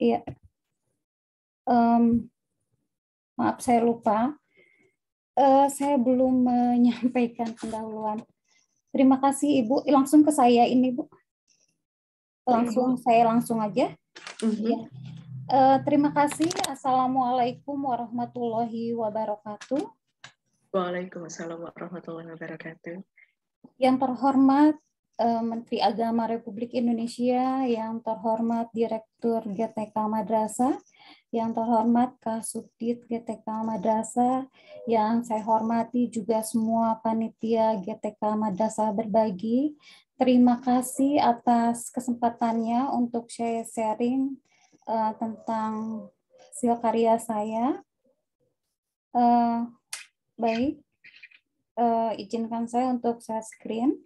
Iya. Um, maaf saya lupa. Uh, saya belum menyampaikan pendahuluan. Terima kasih Ibu. Eh, langsung ke saya ini Bu. Langsung iya, saya langsung aja. Uh mhm. -huh. ya. uh, eh, terima kasih. Assalamualaikum warahmatullahi wabarakatuh. Waalaikumsalam warahmatullahi wabarakatuh. Yang terhormat Eh, Menteri Agama Republik Indonesia yang terhormat Direktur GTK Madrasah, yang terhormat Kasubdit GTK Madrasah, yang saya hormati juga semua panitia GTK Madrasah berbagi. Terima kasih atas kesempatannya untuk saya sharing uh, tentang hasil karya saya. Uh, baik, uh, izinkan saya untuk saya screen.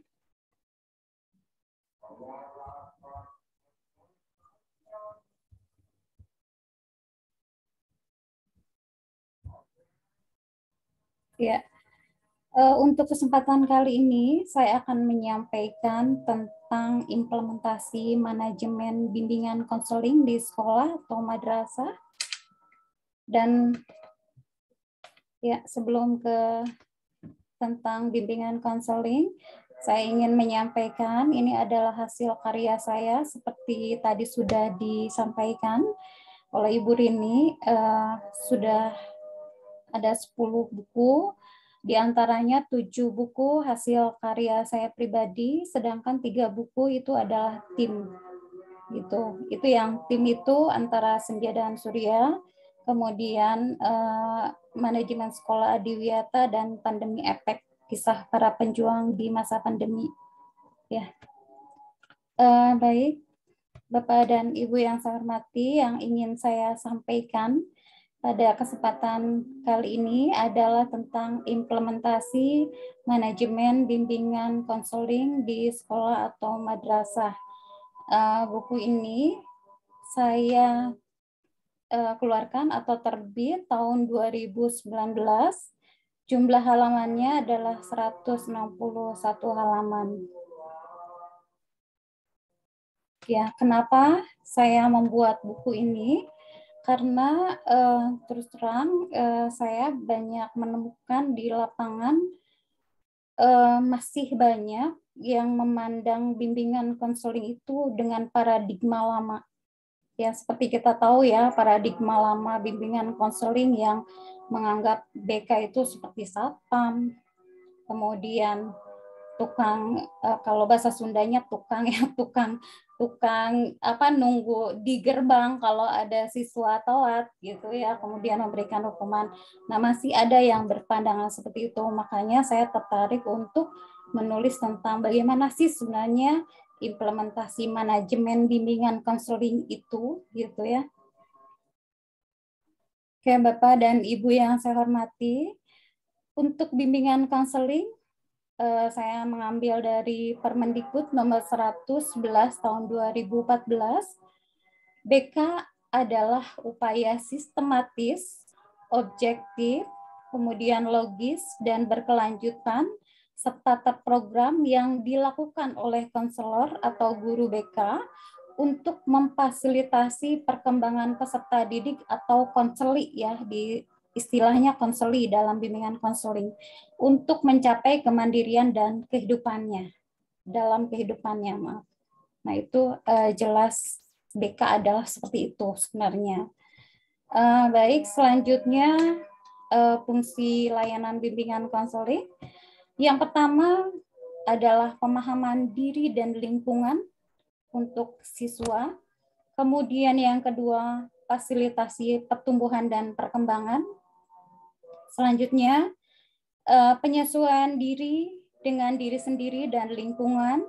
Ya. Eh, untuk kesempatan kali ini, saya akan menyampaikan tentang implementasi manajemen bimbingan konseling di sekolah atau madrasah. Dan ya sebelum ke tentang bimbingan konseling, saya ingin menyampaikan ini adalah hasil karya saya seperti tadi sudah disampaikan oleh Ibu Rini, uh, sudah ada 10 buku, di antaranya 7 buku hasil karya saya pribadi, sedangkan tiga buku itu adalah tim. Gitu. Itu yang tim itu antara Senja dan Surya, kemudian uh, manajemen sekolah Adiwiyata dan pandemi efek kisah para penjuang di masa pandemi. Ya. Uh, baik, Bapak dan Ibu yang saya hormati, yang ingin saya sampaikan pada kesempatan kali ini adalah tentang implementasi manajemen bimbingan konseling di sekolah atau madrasah. Eh, buku ini saya eh, keluarkan atau terbit tahun 2019. Jumlah halamannya adalah 161 halaman. Ya, kenapa saya membuat buku ini? karena uh, terus terang uh, saya banyak menemukan di lapangan uh, masih banyak yang memandang bimbingan konseling itu dengan paradigma lama. Ya, seperti kita tahu ya, paradigma lama bimbingan konseling yang menganggap BK itu seperti satpam, kemudian tukang kalau bahasa Sundanya tukang ya tukang tukang apa nunggu di gerbang kalau ada siswa telat gitu ya kemudian memberikan hukuman nah masih ada yang berpandangan seperti itu makanya saya tertarik untuk menulis tentang bagaimana sih sebenarnya implementasi manajemen bimbingan konseling itu gitu ya Oke Bapak dan Ibu yang saya hormati untuk bimbingan konseling uh, saya mengambil dari Permendikbud nomor 111 tahun 2014. BK adalah upaya sistematis, objektif, kemudian logis dan berkelanjutan serta terprogram yang dilakukan oleh konselor atau guru BK untuk memfasilitasi perkembangan peserta didik atau konseli ya di istilahnya konseli dalam bimbingan konseling untuk mencapai kemandirian dan kehidupannya dalam kehidupannya maaf. Nah itu eh, jelas BK adalah seperti itu sebenarnya. Eh, baik selanjutnya eh, fungsi layanan bimbingan konseling yang pertama adalah pemahaman diri dan lingkungan untuk siswa. Kemudian yang kedua fasilitasi pertumbuhan dan perkembangan selanjutnya eh, penyesuaian diri dengan diri sendiri dan lingkungan,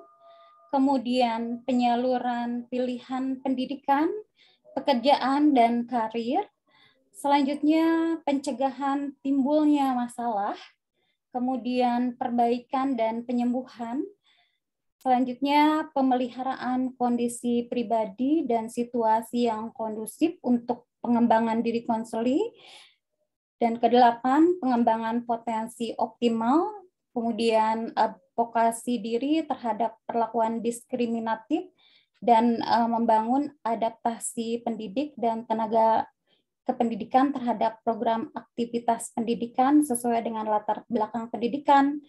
kemudian penyaluran pilihan pendidikan, pekerjaan dan karir, selanjutnya pencegahan timbulnya masalah, kemudian perbaikan dan penyembuhan, selanjutnya pemeliharaan kondisi pribadi dan situasi yang kondusif untuk pengembangan diri konseli, dan kedelapan, pengembangan potensi optimal, kemudian eh, vokasi diri terhadap perlakuan diskriminatif, dan eh, membangun adaptasi pendidik dan tenaga kependidikan terhadap program aktivitas pendidikan sesuai dengan latar belakang pendidikan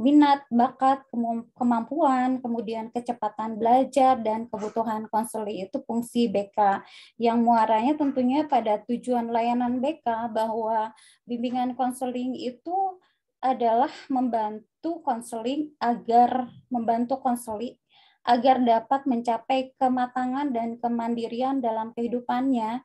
minat, bakat, kemampuan, kemudian kecepatan belajar dan kebutuhan konseling itu fungsi BK yang muaranya tentunya pada tujuan layanan BK bahwa bimbingan konseling itu adalah membantu konseling agar membantu konseling agar dapat mencapai kematangan dan kemandirian dalam kehidupannya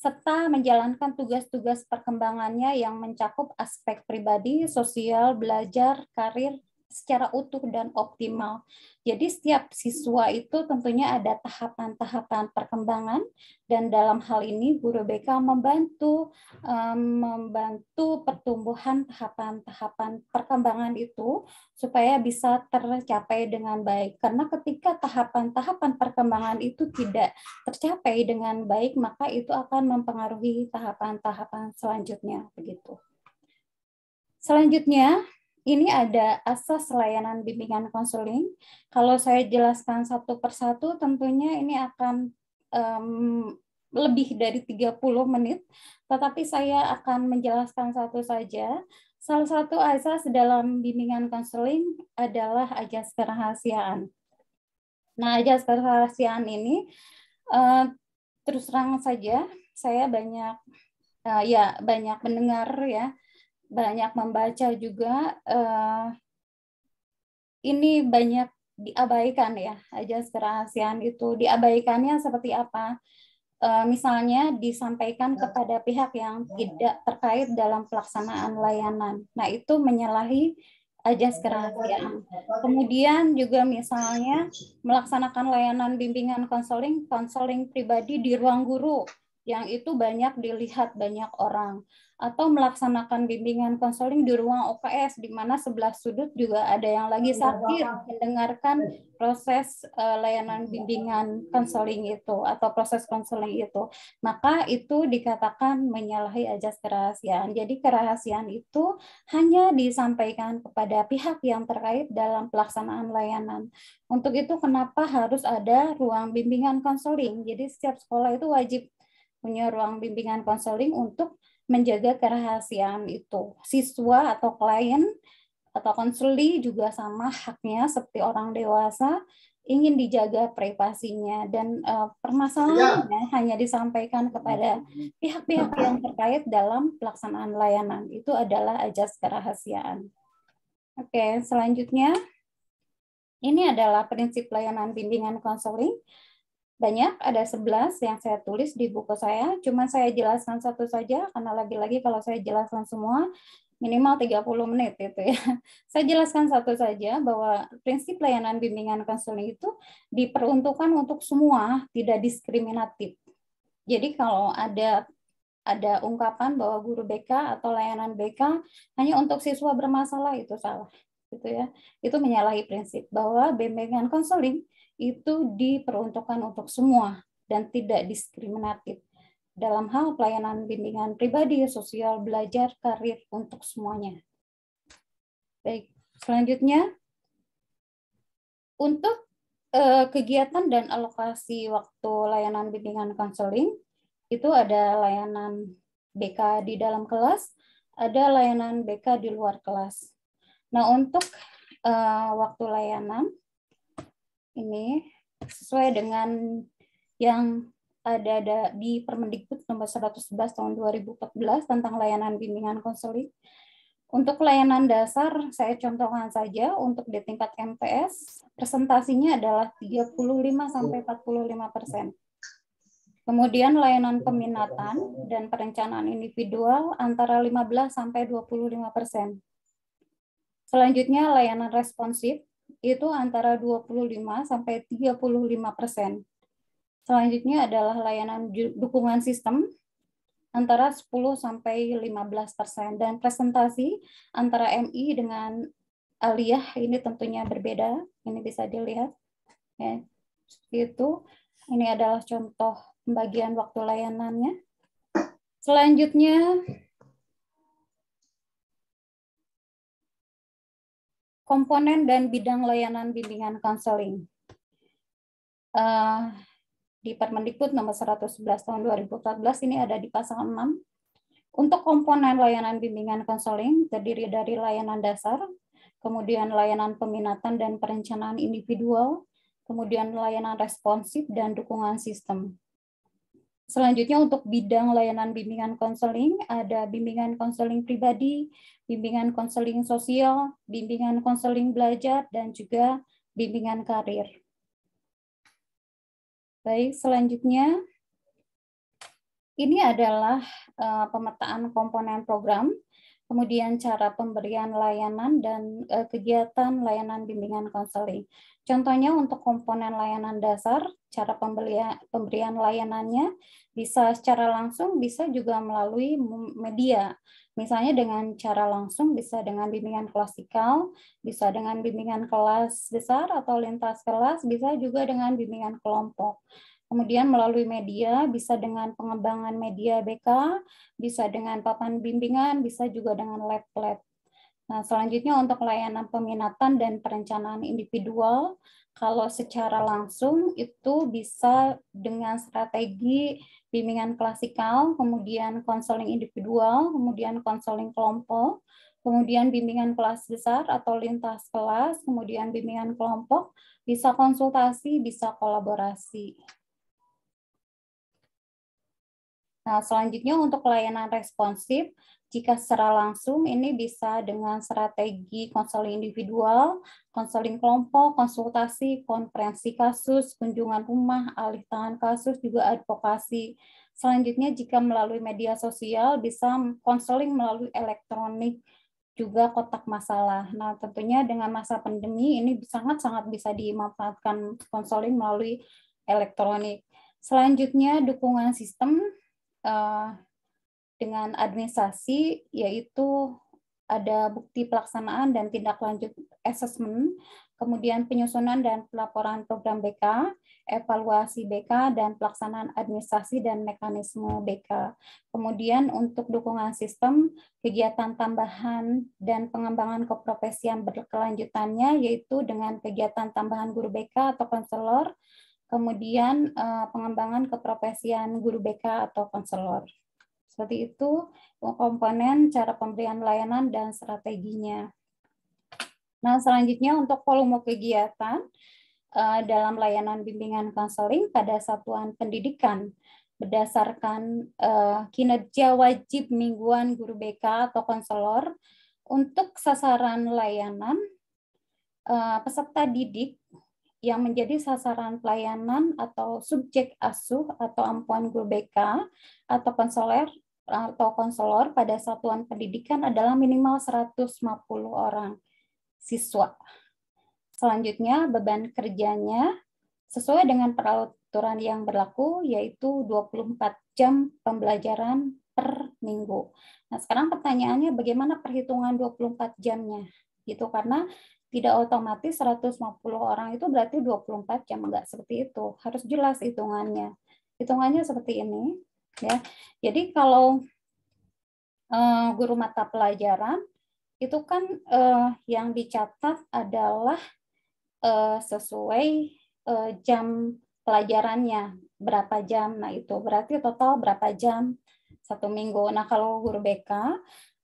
serta menjalankan tugas-tugas perkembangannya yang mencakup aspek pribadi, sosial, belajar, karir, secara utuh dan optimal. Jadi setiap siswa itu tentunya ada tahapan-tahapan perkembangan dan dalam hal ini guru BK membantu um, membantu pertumbuhan tahapan-tahapan perkembangan itu supaya bisa tercapai dengan baik. Karena ketika tahapan-tahapan perkembangan itu tidak tercapai dengan baik, maka itu akan mempengaruhi tahapan-tahapan selanjutnya begitu. Selanjutnya, ini ada asas layanan bimbingan konseling. Kalau saya jelaskan satu persatu, tentunya ini akan um, lebih dari 30 menit, tetapi saya akan menjelaskan satu saja. Salah satu asas dalam bimbingan konseling adalah ajas kerahasiaan. Nah, ajas kerahasiaan ini uh, terus terang saja saya banyak uh, ya banyak mendengar ya banyak membaca juga uh, ini banyak diabaikan ya aja kerahasiaan itu diabaikannya seperti apa uh, misalnya disampaikan ya. kepada pihak yang ya. tidak terkait dalam pelaksanaan layanan nah itu menyalahi aja ya, kerahasiaan. Kemudian juga misalnya melaksanakan layanan bimbingan konseling, konseling pribadi di ruang guru yang itu banyak dilihat banyak orang atau melaksanakan bimbingan konseling di ruang OKS di mana sebelah sudut juga ada yang lagi sakit mendengarkan iya. proses uh, layanan bimbingan konseling itu atau proses konseling itu maka itu dikatakan menyalahi ajas kerahasiaan jadi kerahasiaan itu hanya disampaikan kepada pihak yang terkait dalam pelaksanaan layanan untuk itu kenapa harus ada ruang bimbingan konseling jadi setiap sekolah itu wajib punya ruang bimbingan konseling untuk menjaga kerahasiaan itu. Siswa atau klien atau konseli juga sama haknya seperti orang dewasa ingin dijaga privasinya dan uh, permasalahannya ya. hanya disampaikan kepada pihak-pihak yang terkait dalam pelaksanaan layanan. Itu adalah ajas kerahasiaan. Oke, selanjutnya ini adalah prinsip layanan bimbingan konseling banyak, ada 11 yang saya tulis di buku saya. cuma saya jelaskan satu saja, karena lagi-lagi kalau saya jelaskan semua, minimal 30 menit itu ya. Saya jelaskan satu saja bahwa prinsip layanan bimbingan konseling itu diperuntukkan untuk semua, tidak diskriminatif. Jadi kalau ada ada ungkapan bahwa guru BK atau layanan BK hanya untuk siswa bermasalah itu salah gitu ya. Itu menyalahi prinsip bahwa bimbingan konseling itu diperuntukkan untuk semua dan tidak diskriminatif dalam hal pelayanan bimbingan pribadi, sosial, belajar, karir untuk semuanya. Baik, selanjutnya untuk eh, kegiatan dan alokasi waktu layanan bimbingan konseling itu ada layanan BK di dalam kelas, ada layanan BK di luar kelas. Nah, untuk eh, waktu layanan ini sesuai dengan yang ada, ada di Permendikbud nomor 111 tahun 2014 tentang layanan bimbingan konseling. Untuk layanan dasar, saya contohkan saja untuk di tingkat MPS, presentasinya adalah 35-45 persen. Kemudian layanan peminatan dan perencanaan individual antara 15-25 persen. Selanjutnya layanan responsif itu antara 25 sampai 35 persen. Selanjutnya adalah layanan dukungan sistem antara 10 sampai 15 persen dan presentasi antara MI dengan aliyah ini tentunya berbeda. Ini bisa dilihat. Ya, itu ini adalah contoh pembagian waktu layanannya. Selanjutnya komponen dan bidang layanan bimbingan konseling. Uh, eh, di Permendikbud nomor 111 tahun 2014 ini ada di pasal 6. Untuk komponen layanan bimbingan konseling terdiri dari layanan dasar, kemudian layanan peminatan dan perencanaan individual, kemudian layanan responsif dan dukungan sistem. Selanjutnya untuk bidang layanan bimbingan konseling ada bimbingan konseling pribadi, bimbingan konseling sosial, bimbingan konseling belajar dan juga bimbingan karir. Baik, selanjutnya ini adalah eh, pemetaan komponen program kemudian cara pemberian layanan dan eh, kegiatan layanan bimbingan konseling. Contohnya untuk komponen layanan dasar, cara pembelian, pemberian layanannya bisa secara langsung, bisa juga melalui media. Misalnya dengan cara langsung bisa dengan bimbingan klasikal, bisa dengan bimbingan kelas besar atau lintas kelas, bisa juga dengan bimbingan kelompok. Kemudian melalui media, bisa dengan pengembangan media BK, bisa dengan papan bimbingan, bisa juga dengan lab-lab. Nah, selanjutnya untuk layanan peminatan dan perencanaan individual, kalau secara langsung itu bisa dengan strategi bimbingan klasikal, kemudian konseling individual, kemudian konseling kelompok, kemudian bimbingan kelas besar atau lintas kelas, kemudian bimbingan kelompok, bisa konsultasi, bisa kolaborasi. Nah, selanjutnya untuk layanan responsif, jika secara langsung ini bisa dengan strategi konseling individual, konseling kelompok, konsultasi, konferensi kasus, kunjungan rumah, alih tangan kasus, juga advokasi. Selanjutnya jika melalui media sosial bisa konseling melalui elektronik juga kotak masalah. Nah, tentunya dengan masa pandemi ini sangat-sangat bisa dimanfaatkan konseling melalui elektronik. Selanjutnya dukungan sistem Eh, dengan administrasi yaitu ada bukti pelaksanaan dan tindak lanjut asesmen, kemudian penyusunan dan pelaporan program BK, evaluasi BK, dan pelaksanaan administrasi dan mekanisme BK. Kemudian untuk dukungan sistem, kegiatan tambahan dan pengembangan keprofesian berkelanjutannya, yaitu dengan kegiatan tambahan guru BK atau konselor, kemudian eh, pengembangan keprofesian guru BK atau konselor. Seperti itu komponen cara pemberian layanan dan strateginya. Nah, selanjutnya untuk volume kegiatan eh, dalam layanan bimbingan konseling pada satuan pendidikan berdasarkan eh, kinerja wajib mingguan guru BK atau konselor untuk sasaran layanan peserta didik yang menjadi sasaran pelayanan atau subjek asuh atau ampuan guru BK atau konselor atau konselor pada satuan pendidikan adalah minimal 150 orang siswa. Selanjutnya beban kerjanya sesuai dengan peraturan yang berlaku yaitu 24 jam pembelajaran per minggu. Nah, sekarang pertanyaannya bagaimana perhitungan 24 jamnya? Gitu karena tidak otomatis 150 orang itu berarti 24 jam enggak seperti itu. Harus jelas hitungannya. Hitungannya seperti ini ya. Jadi kalau uh, guru mata pelajaran itu kan uh, yang dicatat adalah uh, sesuai uh, jam pelajarannya berapa jam. Nah, itu berarti total berapa jam satu minggu. Nah, kalau guru BK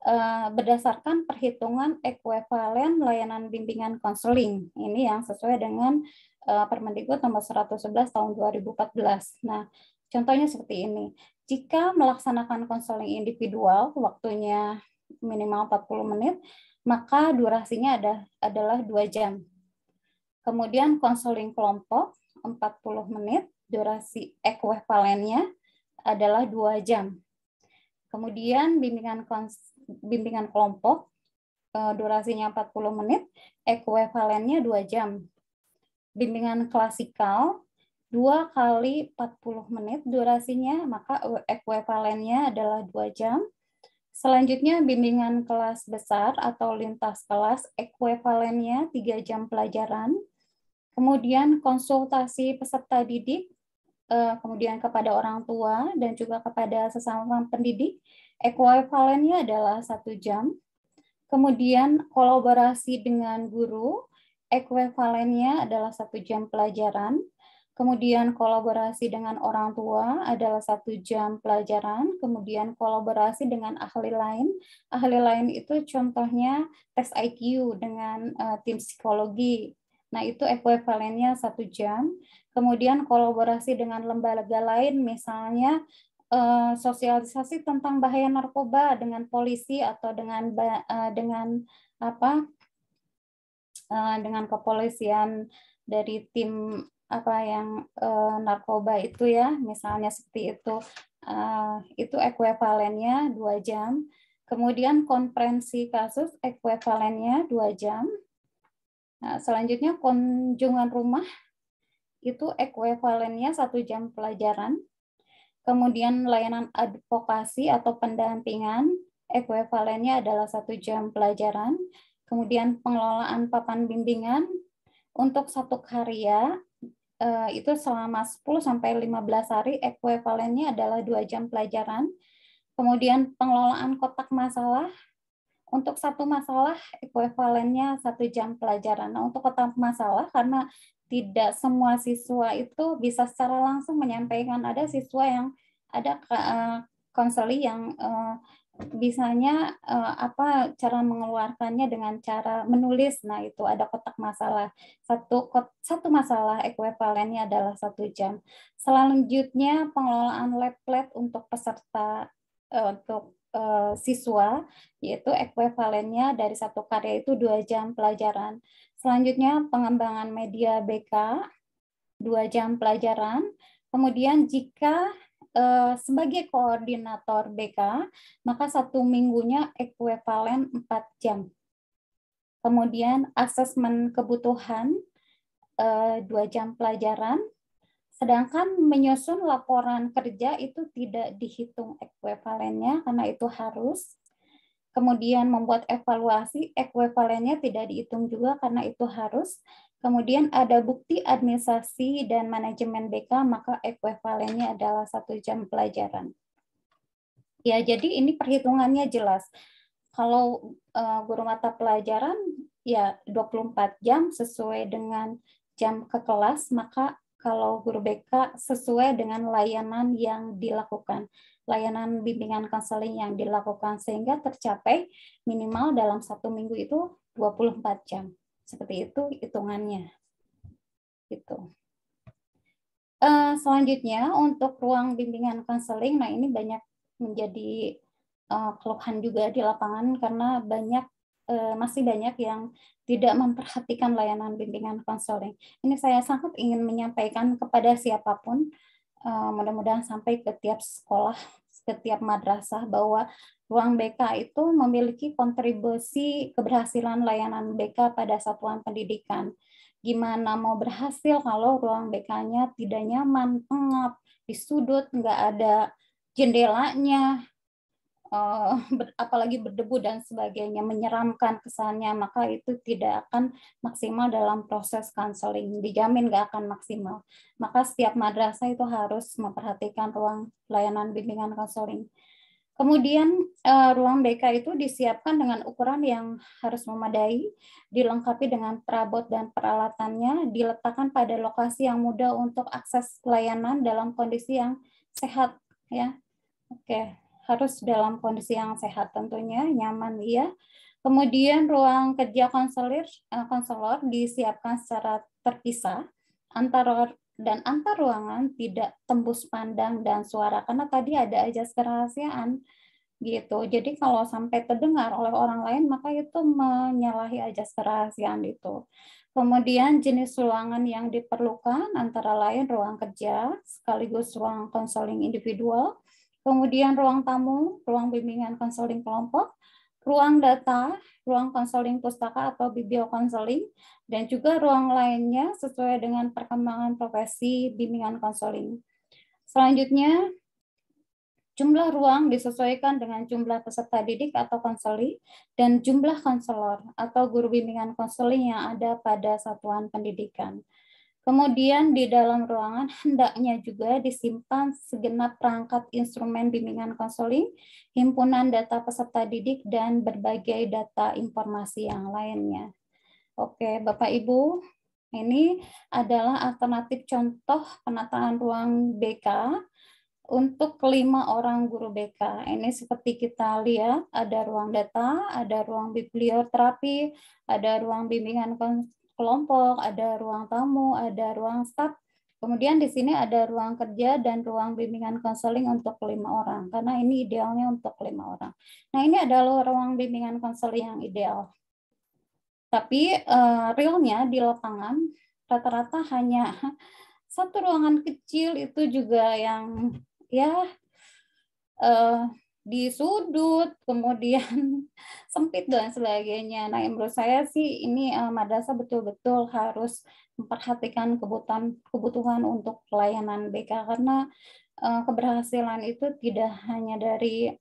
Eh, berdasarkan perhitungan ekuivalen layanan bimbingan konseling. Ini yang sesuai dengan eh, Permendikbud nomor 111 tahun 2014. Nah, contohnya seperti ini. Jika melaksanakan konseling individual waktunya minimal 40 menit, maka durasinya ada adalah 2 jam. Kemudian konseling kelompok 40 menit, durasi ekuivalennya adalah 2 jam. Kemudian bimbingan kons bimbingan kelompok eh, durasinya 40 menit, ekuivalennya 2 jam. Bimbingan klasikal 2 kali 40 menit durasinya, maka ekuivalennya adalah 2 jam. Selanjutnya bimbingan kelas besar atau lintas kelas ekuivalennya 3 jam pelajaran. Kemudian konsultasi peserta didik, eh, kemudian kepada orang tua dan juga kepada sesama pendidik Ekuivalennya adalah satu jam. Kemudian kolaborasi dengan guru, ekuivalennya adalah satu jam pelajaran. Kemudian kolaborasi dengan orang tua adalah satu jam pelajaran. Kemudian kolaborasi dengan ahli lain. Ahli lain itu contohnya tes IQ dengan uh, tim psikologi. Nah itu ekuivalennya satu jam. Kemudian kolaborasi dengan lembaga lain, misalnya Eh, sosialisasi tentang bahaya narkoba dengan polisi atau dengan eh, dengan apa eh, dengan kepolisian dari tim apa yang narkoba itu ya misalnya seperti itu itu ekuivalennya dua jam kemudian konferensi kasus ekuivalennya dua jam nah, selanjutnya kunjungan rumah itu ekuivalennya satu jam pelajaran Kemudian layanan advokasi atau pendampingan ekuivalennya adalah satu jam pelajaran. Kemudian pengelolaan papan bimbingan untuk satu karya eh, itu selama 10 sampai 15 hari ekuivalennya adalah dua jam pelajaran. Kemudian pengelolaan kotak masalah untuk satu masalah ekuivalennya satu jam pelajaran. Nah, untuk kotak masalah karena tidak semua siswa itu bisa secara langsung menyampaikan. Ada siswa yang ada eh, konseli yang uh, bisanya uh, apa cara mengeluarkannya dengan cara menulis. Nah, itu ada kotak masalah. Satu kot, satu masalah ekuivalennya adalah satu jam. Selanjutnya pengelolaan lablet untuk peserta uh, untuk siswa yaitu ekuivalennya dari satu karya itu dua jam pelajaran Selanjutnya pengembangan media BK, dua jam pelajaran. Kemudian jika eh, sebagai koordinator BK, maka satu minggunya ekuivalen empat jam. Kemudian asesmen kebutuhan, eh, dua jam pelajaran. Sedangkan menyusun laporan kerja itu tidak dihitung ekuivalennya karena itu harus kemudian membuat evaluasi ekuivalennya tidak dihitung juga karena itu harus kemudian ada bukti administrasi dan manajemen BK maka ekuivalennya adalah satu jam pelajaran ya jadi ini perhitungannya jelas kalau uh, guru mata pelajaran ya 24 jam sesuai dengan jam ke kelas maka kalau guru BK sesuai dengan layanan yang dilakukan layanan bimbingan konseling yang dilakukan sehingga tercapai minimal dalam satu minggu itu 24 jam. Seperti itu hitungannya. Gitu. Eh, selanjutnya untuk ruang bimbingan konseling, nah ini banyak menjadi eh, keluhan juga di lapangan karena banyak eh, masih banyak yang tidak memperhatikan layanan bimbingan konseling. Ini saya sangat ingin menyampaikan kepada siapapun Eh, mudah-mudahan sampai ke tiap sekolah, ke tiap madrasah bahwa ruang BK itu memiliki kontribusi keberhasilan layanan BK pada satuan pendidikan. Gimana mau berhasil kalau ruang BK-nya tidak nyaman, pengap, di sudut, nggak ada jendelanya, Eh, apalagi berdebu dan sebagainya menyeramkan kesannya maka itu tidak akan maksimal dalam proses counseling dijamin nggak akan maksimal maka setiap madrasah itu harus memperhatikan ruang layanan bimbingan counseling kemudian eh, ruang BK itu disiapkan dengan ukuran yang harus memadai dilengkapi dengan perabot dan peralatannya diletakkan pada lokasi yang mudah untuk akses layanan dalam kondisi yang sehat ya oke harus dalam kondisi yang sehat tentunya, nyaman ya. Kemudian ruang kerja konselor eh, konselor disiapkan secara terpisah antara dan antar ruangan tidak tembus pandang dan suara karena tadi ada aja kerahasiaan gitu. Jadi kalau sampai terdengar oleh orang lain maka itu menyalahi aja kerahasiaan itu. Kemudian jenis ruangan yang diperlukan antara lain ruang kerja sekaligus ruang konseling individual, kemudian ruang tamu, ruang bimbingan konseling kelompok, ruang data, ruang konseling pustaka atau bibliokonseling, dan juga ruang lainnya sesuai dengan perkembangan profesi bimbingan konseling. Selanjutnya, jumlah ruang disesuaikan dengan jumlah peserta didik atau konseli dan jumlah konselor atau guru bimbingan konseling yang ada pada satuan pendidikan. Kemudian di dalam ruangan hendaknya juga disimpan segenap perangkat instrumen bimbingan konseling, himpunan data peserta didik, dan berbagai data informasi yang lainnya. Oke, Bapak Ibu, ini adalah alternatif contoh penataan ruang BK untuk kelima orang guru BK. Ini seperti kita lihat, ada ruang data, ada ruang biblioterapi, ada ruang bimbingan kelompok, ada ruang tamu, ada ruang staff. Kemudian di sini ada ruang kerja dan ruang bimbingan konseling untuk lima orang, karena ini idealnya untuk lima orang. Nah ini adalah ruang bimbingan konseling yang ideal. Tapi uh, realnya di lapangan rata-rata hanya satu ruangan kecil itu juga yang ya uh, di sudut, kemudian sempit dan sebagainya. Nah, menurut saya sih ini uh, madrasah betul-betul harus memperhatikan kebutuhan kebutuhan untuk pelayanan BK karena uh, keberhasilan itu tidak hanya dari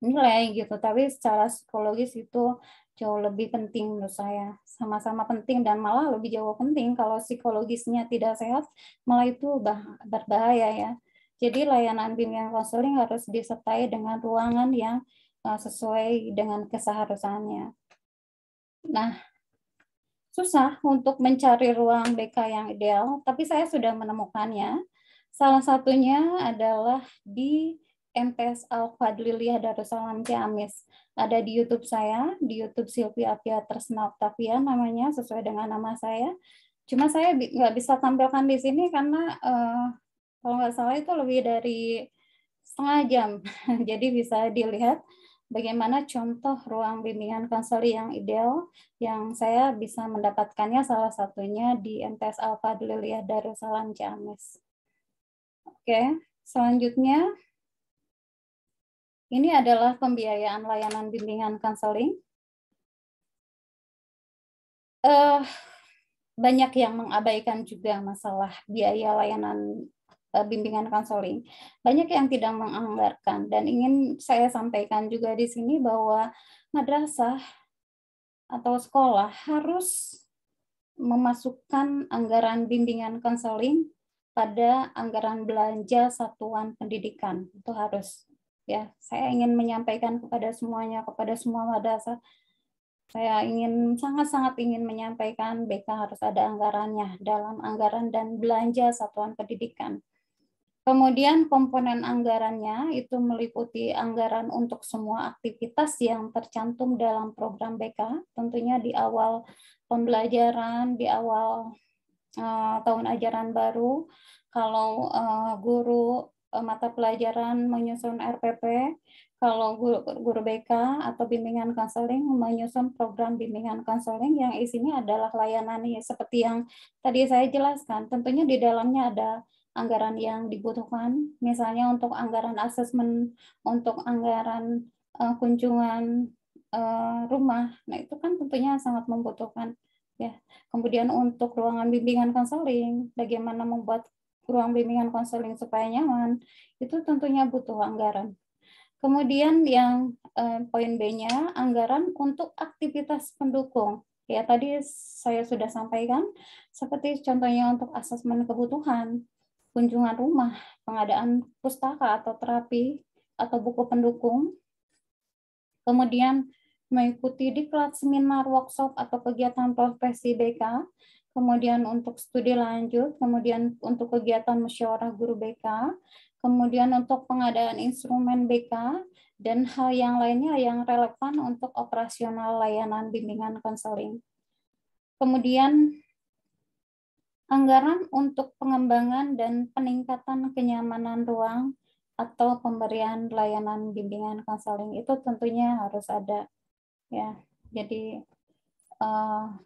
nilai gitu, tapi secara psikologis itu jauh lebih penting menurut saya. Sama-sama penting dan malah lebih jauh penting kalau psikologisnya tidak sehat, malah itu berbahaya ya jadi layanan bimbingan konseling harus disertai dengan ruangan yang eh, sesuai dengan keseharusannya. Nah, susah untuk mencari ruang BK yang ideal, tapi saya sudah menemukannya. Salah satunya adalah di MTS Al Fadliliyah Darussalam Ciamis. Ada di YouTube saya, di YouTube Silvi Apia Tersnap. Tapia namanya sesuai dengan nama saya. Cuma saya nggak bisa tampilkan di sini karena uh, kalau nggak salah itu lebih dari setengah jam. Jadi bisa dilihat bagaimana contoh ruang bimbingan konseling yang ideal yang saya bisa mendapatkannya salah satunya di MTS Alfa Deliliyah Darussalam Ciamis. Oke, selanjutnya ini adalah pembiayaan layanan bimbingan konseling. Uh, banyak yang mengabaikan juga masalah biaya layanan Eh, bimbingan konseling. Banyak yang tidak menganggarkan dan ingin saya sampaikan juga di sini bahwa madrasah atau sekolah harus memasukkan anggaran bimbingan konseling pada anggaran belanja satuan pendidikan. Itu harus ya. Saya ingin menyampaikan kepada semuanya, kepada semua madrasah saya ingin sangat-sangat ingin menyampaikan BK harus ada anggarannya dalam anggaran dan belanja satuan pendidikan. Kemudian komponen anggarannya itu meliputi anggaran untuk semua aktivitas yang tercantum dalam program BK, tentunya di awal pembelajaran, di awal uh, tahun ajaran baru, kalau uh, guru uh, mata pelajaran menyusun RPP, kalau guru, guru BK atau bimbingan konseling menyusun program bimbingan konseling yang isinya adalah layanan ya, seperti yang tadi saya jelaskan. Tentunya di dalamnya ada anggaran yang dibutuhkan, misalnya untuk anggaran asesmen, untuk anggaran uh, kunjungan uh, rumah. Nah, itu kan tentunya sangat membutuhkan ya. Kemudian untuk ruangan bimbingan konseling, bagaimana membuat ruang bimbingan konseling supaya nyaman, itu tentunya butuh anggaran. Kemudian yang eh, poin B-nya anggaran untuk aktivitas pendukung. Ya tadi saya sudah sampaikan seperti contohnya untuk asesmen kebutuhan, kunjungan rumah, pengadaan pustaka atau terapi atau buku pendukung, kemudian mengikuti diklat seminar workshop atau kegiatan profesi BK, kemudian untuk studi lanjut, kemudian untuk kegiatan musyawarah guru BK, kemudian untuk pengadaan instrumen BK, dan hal yang lainnya yang relevan untuk operasional layanan bimbingan konseling. Kemudian anggaran untuk pengembangan dan peningkatan kenyamanan ruang atau pemberian layanan bimbingan konseling itu tentunya harus ada ya jadi uh,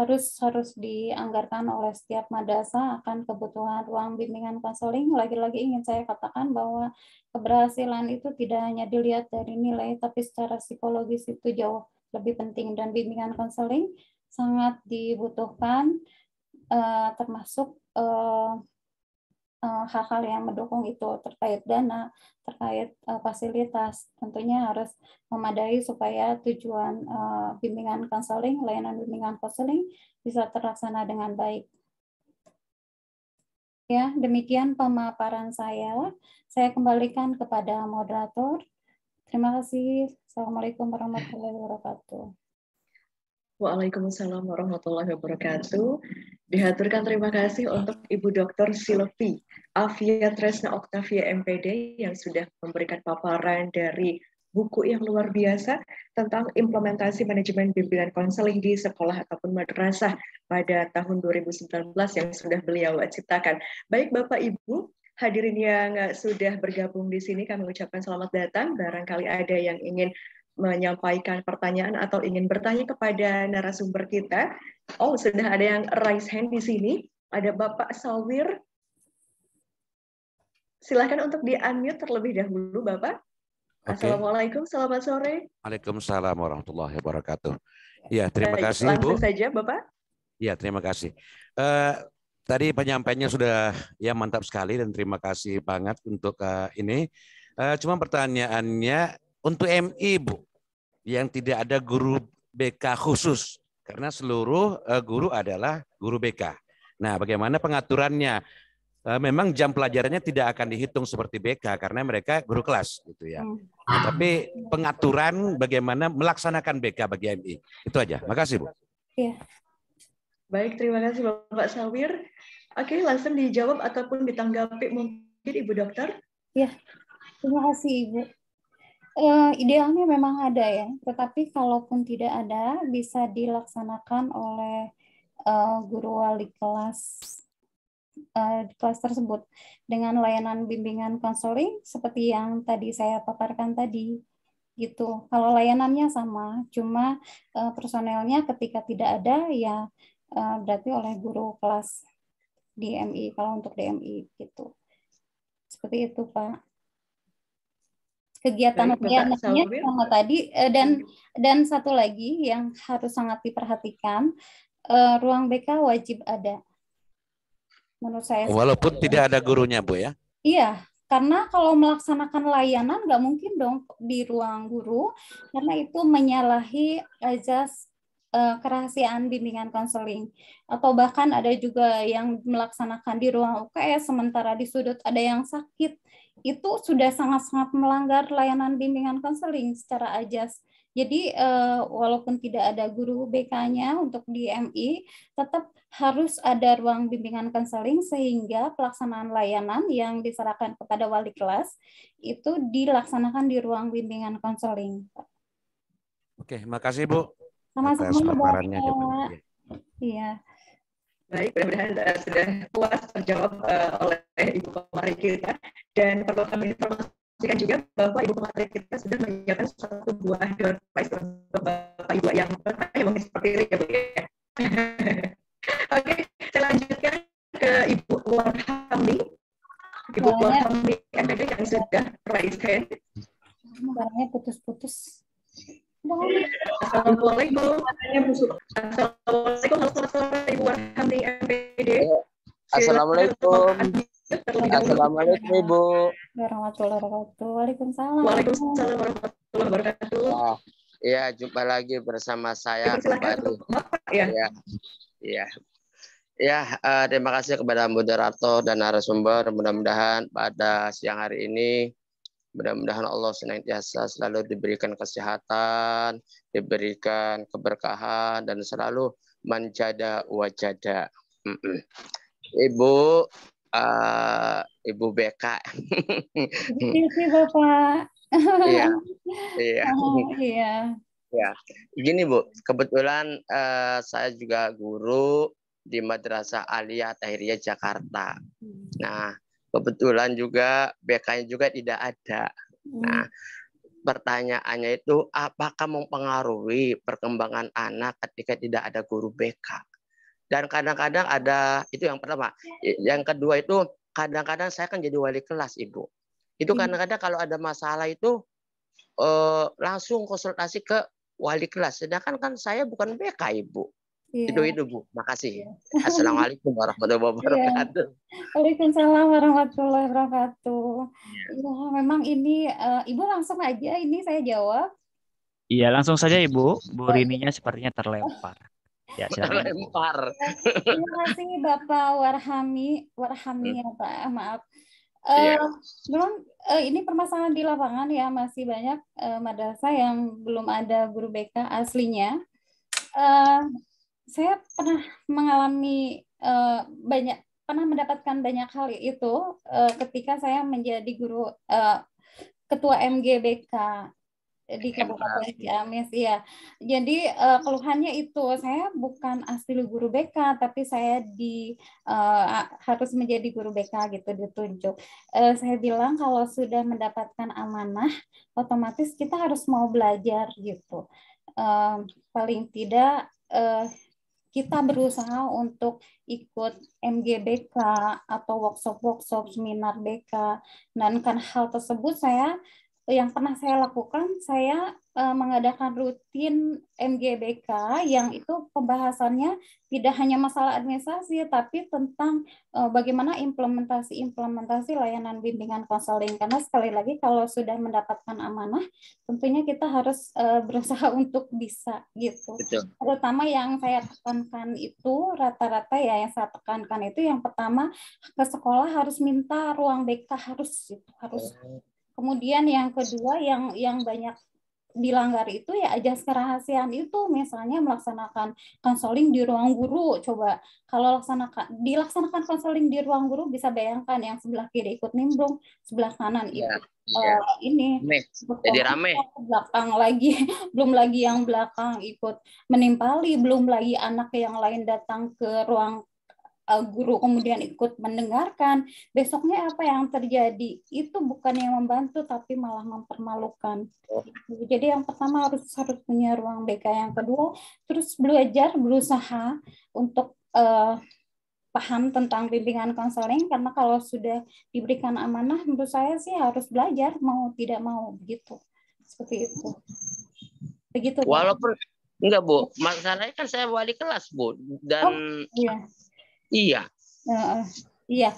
harus harus dianggarkan oleh setiap madrasah akan kebutuhan ruang bimbingan konseling. Lagi-lagi ingin saya katakan bahwa keberhasilan itu tidak hanya dilihat dari nilai, tapi secara psikologis itu jauh lebih penting dan bimbingan konseling sangat dibutuhkan uh, termasuk hal eh, eh, hal-hal yang mendukung itu terkait dana, terkait uh, fasilitas, tentunya harus memadai supaya tujuan uh, bimbingan konseling, layanan bimbingan konseling bisa terlaksana dengan baik. Ya, demikian pemaparan saya. Saya kembalikan kepada moderator. Terima kasih. Assalamualaikum warahmatullahi wabarakatuh. Waalaikumsalam warahmatullahi wabarakatuh. Dihaturkan terima kasih untuk Ibu Dr. Silvi Afia Tresna Octavia MPD yang sudah memberikan paparan dari buku yang luar biasa tentang implementasi manajemen bimbingan konseling di sekolah ataupun madrasah pada tahun 2019 yang sudah beliau ciptakan. Baik Bapak Ibu, hadirin yang sudah bergabung di sini kami ucapkan selamat datang. Barangkali ada yang ingin menyampaikan pertanyaan atau ingin bertanya kepada narasumber kita. Oh, sudah ada yang raise hand di sini. Ada Bapak Sawir. Silahkan untuk di-unmute terlebih dahulu, Bapak. Okay. Assalamualaikum, selamat sore. Waalaikumsalam warahmatullahi wabarakatuh. Ya, terima Baik, kasih, Bu. Langsung saja, Bapak. Ya, terima kasih. Uh, tadi penyampaiannya sudah ya mantap sekali dan terima kasih banget untuk uh, ini. Uh, cuma pertanyaannya untuk MI Bu, yang tidak ada guru BK khusus karena seluruh eh, guru adalah guru BK. Nah, bagaimana pengaturannya? Eh, memang jam pelajarannya tidak akan dihitung seperti BK karena mereka guru kelas gitu ya. Hmm. Nah, tapi pengaturan bagaimana melaksanakan BK bagi MI itu aja. Makasih Bu. Iya. Baik, terima kasih Bapak Sawir. Oke, langsung dijawab ataupun ditanggapi mungkin Ibu Dokter. Ya, terima kasih Ibu uh, idealnya memang ada ya, tetapi kalaupun tidak ada bisa dilaksanakan oleh uh, guru wali kelas uh, kelas tersebut dengan layanan bimbingan konseling seperti yang tadi saya paparkan tadi gitu. Kalau layanannya sama, cuma personelnya ketika tidak ada ya berarti oleh guru kelas DMI kalau untuk DMI gitu. Seperti itu, Pak kegiatan anaknya sama tadi eh, dan iya. dan satu lagi yang harus sangat diperhatikan eh, ruang BK wajib ada menurut saya walaupun gitu. tidak ada gurunya bu ya iya karena kalau melaksanakan layanan nggak mungkin dong di ruang guru karena itu menyalahi azas eh, kerahasiaan bimbingan konseling atau bahkan ada juga yang melaksanakan di ruang UKS sementara di sudut ada yang sakit itu sudah sangat-sangat melanggar layanan bimbingan konseling secara ajas. Jadi eh, walaupun tidak ada guru BK-nya untuk di MI, tetap harus ada ruang bimbingan konseling sehingga pelaksanaan layanan yang diserahkan kepada wali kelas itu dilaksanakan di ruang bimbingan konseling. Oke, makasih Bu. Sama-sama. Iya. Baik, mudah-mudahan eh, sudah puas terjawab uh, oleh Ibu Komari kita. Dan perlu kami informasikan juga bahwa Ibu Komari kita sudah menyiapkan satu buah door prize untuk Bapak Ibu yang pertama yang seperti ini ya Bu ya. Assalamualaikum Ibu. Warahmatullahi wabarakatuh. Waalaikumsalam. Waalaikumsalam warahmatullahi wabarakatuh. Oh, iya, jumpa lagi bersama saya kembali. Iya. Iya. Ya, uh, terima kasih kepada moderator dan narasumber. Mudah-mudahan pada siang hari ini Mudah-mudahan Allah senantiasa selalu diberikan kesehatan, diberikan keberkahan, dan selalu menjada wajada. Ibu uh, Ibu BK. Terima Bapak. Iya. Iya. Oh, iya. Ya, gini Bu, kebetulan uh, saya juga guru di Madrasah Aliyah Tahiriyah Jakarta. Hmm. Nah, kebetulan juga BK-nya juga tidak ada. Hmm. Nah, pertanyaannya itu apakah mempengaruhi perkembangan anak ketika tidak ada guru BK? dan kadang-kadang ada itu yang pertama yang kedua itu kadang-kadang saya kan jadi wali kelas ibu itu iya. kadang-kadang kalau ada masalah itu eh, langsung konsultasi ke wali kelas sedangkan kan saya bukan BK ibu Yeah. Itu itu Bu. Makasih. Yeah. Assalamualaikum warahmatullahi wabarakatuh. Yeah. Waalaikumsalam warahmatullahi wabarakatuh. Yeah. Ya, iya, memang ini uh, Ibu langsung aja ini saya jawab. Iya, langsung saja Ibu. Bu iya. Rininya sepertinya terlempar. Ya, Lempar. Terima kasih Bapak Warhami, Warhami hmm. ya Pak, eh, maaf. Uh, belum uh, ini permasalahan di lapangan ya masih banyak uh, madrasah yang belum ada guru BK aslinya. Uh, saya pernah mengalami uh, banyak pernah mendapatkan banyak hal itu uh, ketika saya menjadi guru uh, ketua MGBK di gitu, Kabupaten Ciamis ya. Jadi uh, keluhannya itu saya bukan asli guru BK tapi saya di uh, harus menjadi guru BK gitu ditunjuk. Uh, saya bilang kalau sudah mendapatkan amanah otomatis kita harus mau belajar gitu. Uh, paling tidak uh, kita berusaha untuk ikut MGBK atau workshop-workshop seminar BK. Dan kan hal tersebut saya yang pernah saya lakukan, saya uh, mengadakan rutin MGBK yang itu pembahasannya tidak hanya masalah administrasi, tapi tentang uh, bagaimana implementasi-implementasi layanan bimbingan konseling. Karena sekali lagi kalau sudah mendapatkan amanah, tentunya kita harus uh, berusaha untuk bisa gitu. Betul. Terutama yang saya tekankan itu rata-rata ya yang saya tekankan itu yang pertama ke sekolah harus minta ruang BK harus gitu, harus. Oh. Kemudian yang kedua yang yang banyak dilanggar itu ya aja kerahasiaan itu misalnya melaksanakan konseling di ruang guru coba kalau laksanakan dilaksanakan konseling di ruang guru bisa bayangkan yang sebelah kiri ikut nimbrung sebelah kanan ya, ikut ya. Uh, ini jadi rame belakang lagi belum lagi yang belakang ikut menimpali belum lagi anak yang lain datang ke ruang Eh, guru kemudian ikut mendengarkan, besoknya apa yang terjadi itu bukan yang membantu tapi malah mempermalukan. Oh. Jadi yang pertama harus harus punya ruang BK, yang kedua terus belajar berusaha untuk uh, paham tentang bimbingan konseling karena kalau sudah diberikan amanah menurut saya sih harus belajar mau tidak mau begitu seperti itu begitu walaupun enggak bu masalahnya kan saya wali kelas bu dan oh, iya. Iya. Uh, iya.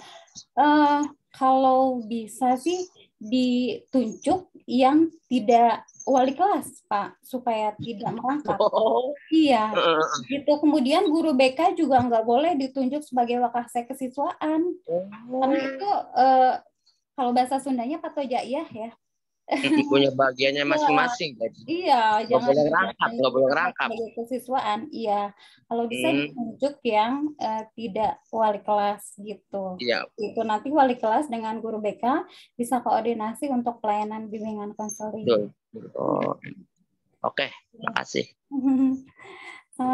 Uh, kalau bisa sih ditunjuk yang tidak wali kelas pak supaya tidak melangkah. oh. iya uh. gitu kemudian guru BK juga nggak boleh ditunjuk sebagai wakasek kesiswaan oh. karena itu uh, kalau bahasa Sundanya iya ya, ya punya bagiannya iya. masing-masing jadi Iya, nggak boleh rangkap, nggak boleh rangkap. kesiswaan, iya. Kalau bisa hmm. yang uh, tidak wali kelas gitu. Iya. Itu nanti wali kelas dengan guru BK bisa koordinasi untuk pelayanan bimbingan konseling. Oke, okay, kasih.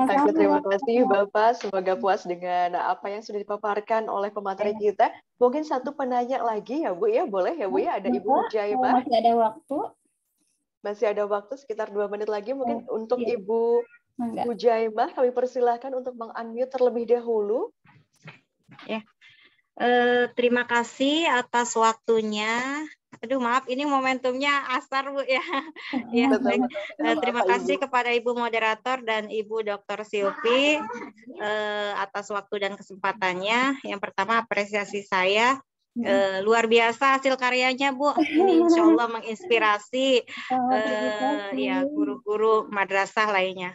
Baik, terima kasih Bapak. Semoga puas dengan apa yang sudah dipaparkan oleh pemateri iya. kita. Mungkin satu penanya lagi ya Bu ya, boleh ya Bu ya? Ada Ibu iya, Ujaya, Pak. Masih ada waktu. Masih ada waktu sekitar dua menit lagi. Mungkin oh, untuk iya. Ibu Ujaimah kami persilahkan untuk meng-unmute terlebih dahulu. Ya. Eh, terima kasih atas waktunya Aduh maaf, ini momentumnya asar Bu ya. ya baik. Eh, terima kasih kepada Ibu moderator dan Ibu Dr. Silvi eh, atas waktu dan kesempatannya. Yang pertama apresiasi saya Uh, luar biasa hasil karyanya Bu. Ini insya Allah menginspirasi oh, eh, ya guru-guru madrasah lainnya.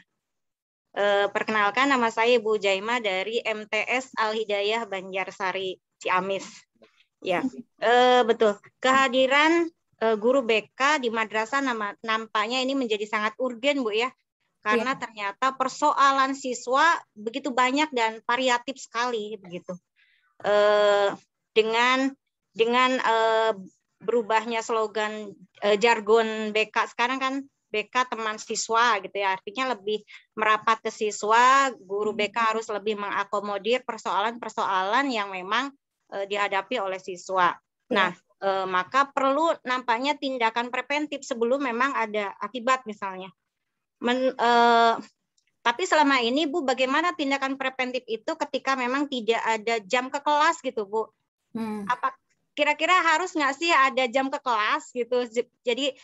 Uh, perkenalkan nama saya ibu Jaima dari MTS Al Hidayah Banjarsari Ciamis. Ya, e, betul. Kehadiran e, guru BK di madrasah nama, nampaknya ini menjadi sangat urgen, Bu ya. Karena ya. ternyata persoalan siswa begitu banyak dan variatif sekali begitu. E, dengan dengan e, berubahnya slogan e, jargon BK sekarang kan BK teman siswa gitu ya. Artinya lebih merapat ke siswa, guru BK hmm. harus lebih mengakomodir persoalan-persoalan yang memang Eh, dihadapi oleh siswa. Ya. Nah, eh, maka perlu nampaknya tindakan preventif sebelum memang ada akibat misalnya. Men, eh, tapi selama ini Bu, bagaimana tindakan preventif itu ketika memang tidak ada jam ke kelas gitu Bu? Hmm. Apa kira-kira harus nggak sih ada jam ke kelas gitu? Jadi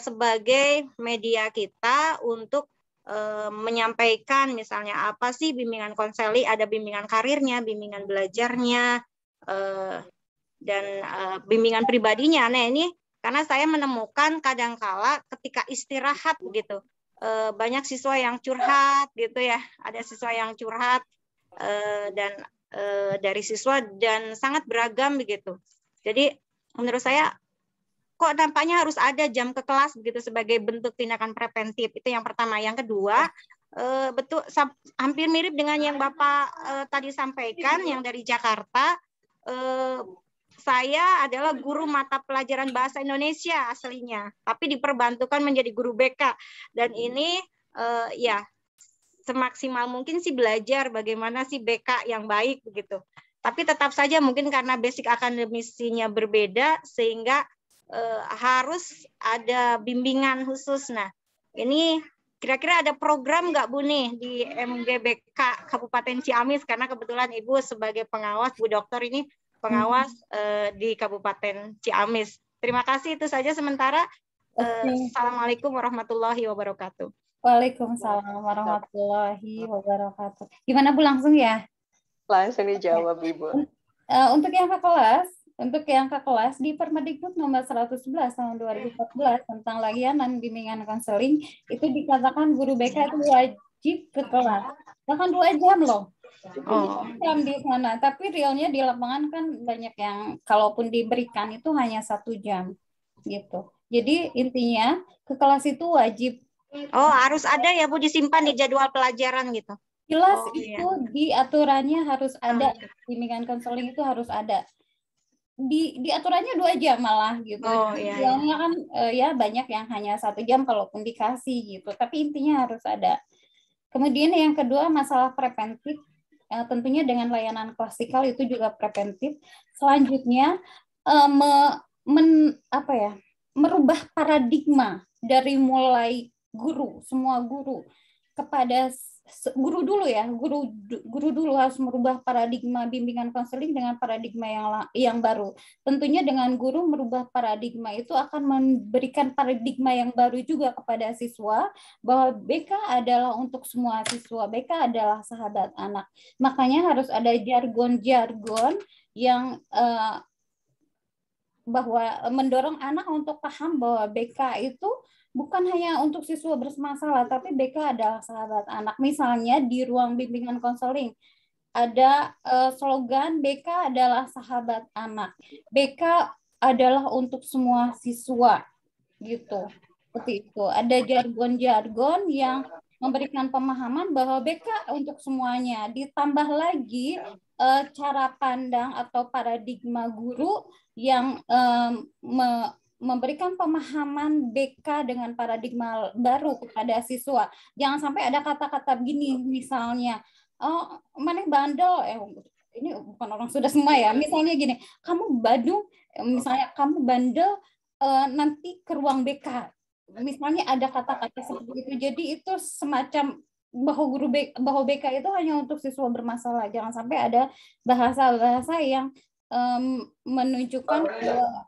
sebagai media kita untuk menyampaikan misalnya apa sih bimbingan konseli, ada bimbingan karirnya, bimbingan belajarnya, Eh, dan uh, bimbingan pribadinya. Nah ini karena saya menemukan kadangkala ketika istirahat gitu uh, banyak siswa yang curhat gitu ya, ada siswa yang curhat uh, dan uh, dari siswa dan sangat beragam begitu. Jadi menurut saya kok tampaknya harus ada jam ke kelas begitu sebagai bentuk tindakan preventif itu yang pertama yang kedua betul hampir mirip dengan yang bapak tadi sampaikan yang dari Jakarta eh, saya adalah guru mata pelajaran bahasa Indonesia aslinya, tapi diperbantukan menjadi guru BK. Dan ini eh, ya semaksimal mungkin sih belajar bagaimana sih BK yang baik begitu. Tapi tetap saja mungkin karena basic akademisinya berbeda sehingga eh, harus ada bimbingan khusus. Nah, ini Kira-kira ada program nggak Bu nih di MGBK Kabupaten Ciamis karena kebetulan Ibu sebagai pengawas Bu Dokter ini pengawas hmm. eh, di Kabupaten Ciamis. Terima kasih itu saja sementara. Okay. Eh, Assalamualaikum warahmatullahi wabarakatuh. Waalaikumsalam warahmatullahi wabarakatuh. Gimana Bu langsung ya? Langsung dijawab Ibu. Uh, untuk yang kelas untuk yang ke kelas di Permendikbud nomor 111 tahun 2014 tentang layanan bimbingan konseling itu dikatakan guru BK itu wajib ke kelas. Bahkan dua jam loh. Oh. Jam di sana, tapi realnya di lapangan kan banyak yang kalaupun diberikan itu hanya satu jam gitu. Jadi intinya ke kelas itu wajib. Oh, harus ada ya Bu disimpan di jadwal pelajaran gitu. Jelas oh, itu iya. di aturannya harus ada oh, iya. bimbingan konseling itu harus ada di di aturannya dua jam malah gitu. Oh iya. iya. kan uh, ya banyak yang hanya satu jam kalaupun dikasih gitu. Tapi intinya harus ada. Kemudian yang kedua masalah preventif. Uh, tentunya dengan layanan klasikal itu juga preventif. Selanjutnya uh, me, men, apa ya merubah paradigma dari mulai guru semua guru kepada guru dulu ya guru guru dulu harus merubah paradigma bimbingan konseling dengan paradigma yang yang baru tentunya dengan guru merubah paradigma itu akan memberikan paradigma yang baru juga kepada siswa bahwa BK adalah untuk semua siswa BK adalah sahabat anak makanya harus ada jargon-jargon yang uh, bahwa mendorong anak untuk paham bahwa BK itu bukan hanya untuk siswa bermasalah, tapi BK adalah sahabat anak. Misalnya di ruang bimbingan konseling ada eh, slogan BK adalah sahabat anak. BK adalah untuk semua siswa gitu. Seperti itu. Ada jargon-jargon yang memberikan pemahaman bahwa BK untuk semuanya. Ditambah lagi eh, cara pandang atau paradigma guru yang eh, memberikan pemahaman BK dengan paradigma baru kepada siswa. Jangan sampai ada kata-kata gini misalnya, oh mana bandel, eh ini bukan orang sudah semua ya. Misalnya gini, kamu badu, misalnya kamu bandel eh, nanti ke ruang BK. Misalnya ada kata-kata seperti itu. Jadi itu semacam bahwa guru BK, bahwa BK itu hanya untuk siswa bermasalah. Jangan sampai ada bahasa-bahasa yang um, menunjukkan oh,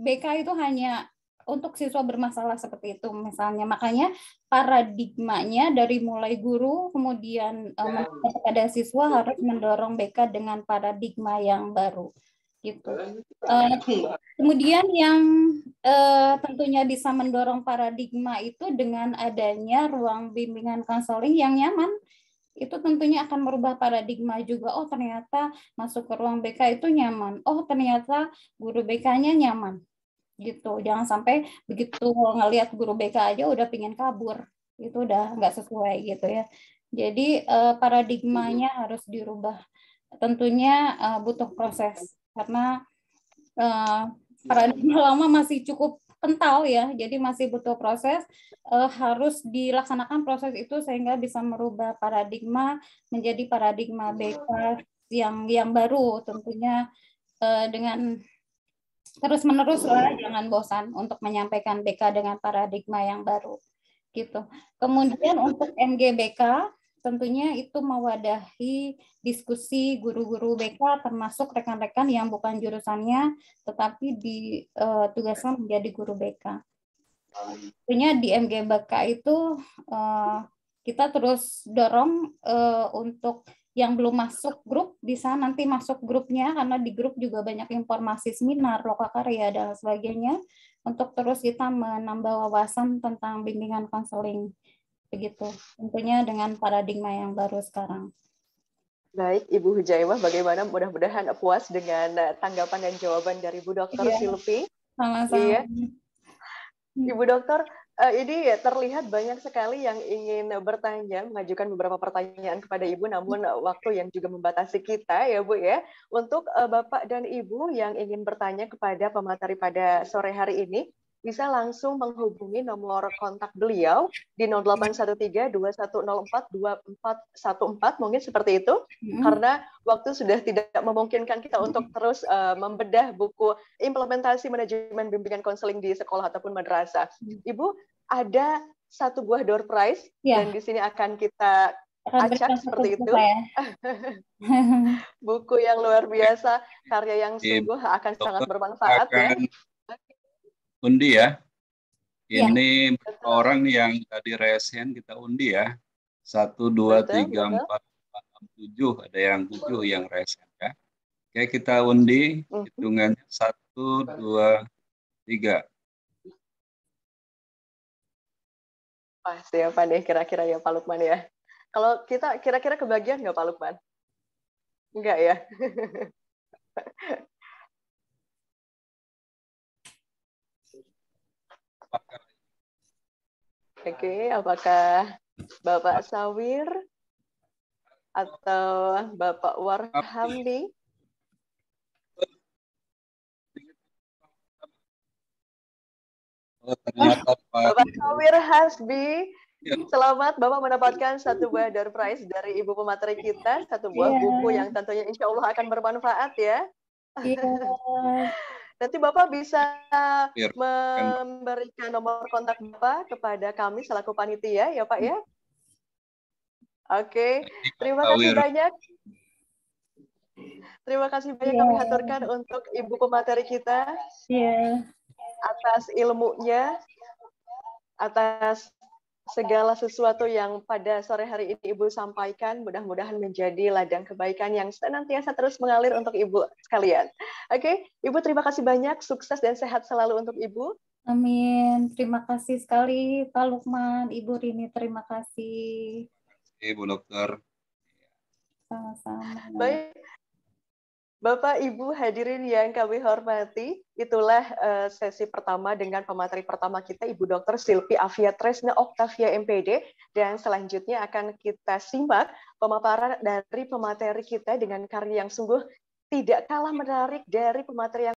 BK itu hanya untuk siswa bermasalah seperti itu misalnya makanya paradigmanya dari mulai guru kemudian um, kepada siswa harus mendorong BK dengan paradigma yang baru gitu uh, kemudian yang uh, tentunya bisa mendorong paradigma itu dengan adanya ruang bimbingan konseling yang nyaman itu tentunya akan merubah paradigma juga. Oh, ternyata masuk ke ruang BK itu nyaman. Oh, ternyata guru BK-nya nyaman gitu jangan sampai begitu ngelihat guru BK aja udah pingin kabur itu udah nggak sesuai gitu ya jadi eh, paradigmanya harus dirubah tentunya eh, butuh proses karena eh, paradigma lama masih cukup kental ya jadi masih butuh proses eh, harus dilaksanakan proses itu sehingga bisa merubah paradigma menjadi paradigma BK yang yang baru tentunya eh, dengan terus menerus lah jangan bosan untuk menyampaikan BK dengan paradigma yang baru gitu. Kemudian untuk NGBK tentunya itu mewadahi diskusi guru-guru BK termasuk rekan-rekan yang bukan jurusannya tetapi ditugaskan eh, uh, menjadi guru BK. Tentunya di MGBK itu eh, kita terus dorong eh, untuk yang belum masuk grup bisa nanti masuk grupnya karena di grup juga banyak informasi seminar, lokakarya dan sebagainya untuk terus kita menambah wawasan tentang bimbingan konseling begitu. Tentunya dengan paradigma yang baru sekarang. Baik, Ibu Hujaimah, bagaimana mudah-mudahan puas dengan eh, tanggapan dan jawaban dari Bu Dokter iya. Silvi. Sama-sama. Iya. Ibu Dokter, uh, ini terlihat banyak sekali yang ingin bertanya, mengajukan beberapa pertanyaan kepada Ibu, namun eh, waktu yang juga membatasi kita ya Bu ya. Untuk uh, Bapak dan Ibu yang ingin bertanya kepada pemateri pada sore hari ini, bisa langsung menghubungi nomor kontak beliau di 0813-2104-2414, mungkin seperti itu, hmm. karena waktu sudah tidak memungkinkan kita mm-hmm. untuk terus uh, membedah buku implementasi manajemen bimbingan konseling di sekolah ataupun madrasah. Mm-hmm. Ibu, ada satu buah door prize, yeah. dan di sini akan kita acak seperti itu. Ya. Buku yang luar biasa, karya yang iya. sungguh akan sangat bermanfaat ya. akan ya undi ya. Iya. Ini ya. orang yang tadi resen kita undi ya. Satu, dua, tiga, empat, empat, enam, tujuh. Ada yang tujuh yang resen ya. Oke, kita undi. Uhuh. Hitungannya satu, dua, tiga. ya, siapa deh kira-kira ya Pak Lukman ya? Kalau kita kira-kira kebagian nggak Pak Lukman? Enggak ya? Oke, apakah Bapak Sawir atau Bapak Warhamdi? Oh, Bapak Sawir Hasbi, ya. selamat Bapak mendapatkan satu buah door prize dari Ibu pemateri kita, satu buah yeah. buku yang tentunya insya Allah akan bermanfaat ya. Yeah. Nanti Bapak bisa memberikan nomor kontak Bapak kepada kami selaku panitia ya Pak ya. Oke, okay. terima kasih ya, banyak. Terima kasih banyak yeah. kami iya. haturkan untuk Ibu pemateri kita. Yeah. Atas ilmunya, atas segala sesuatu yang pada sore hari ini Ibu sampaikan mudah-mudahan menjadi ladang kebaikan yang senantiasa terus mengalir untuk Ibu sekalian. Oke, okay? Ibu terima kasih banyak, sukses dan sehat selalu untuk Ibu. Amin. Terima kasih sekali Pak Lukman, Ibu Rini, terima kasih. Ibu Dokter. Sama-sama. Baik, Bapak Ibu hadirin yang kami hormati, itulah eh, sesi pertama dengan pemateri pertama kita Ibu Dr. Silvi Afia Tresna Oktavia MPD dan selanjutnya akan kita simak pemaparan dari pemateri kita dengan karya yang sungguh tidak kalah menarik dari pemateri yang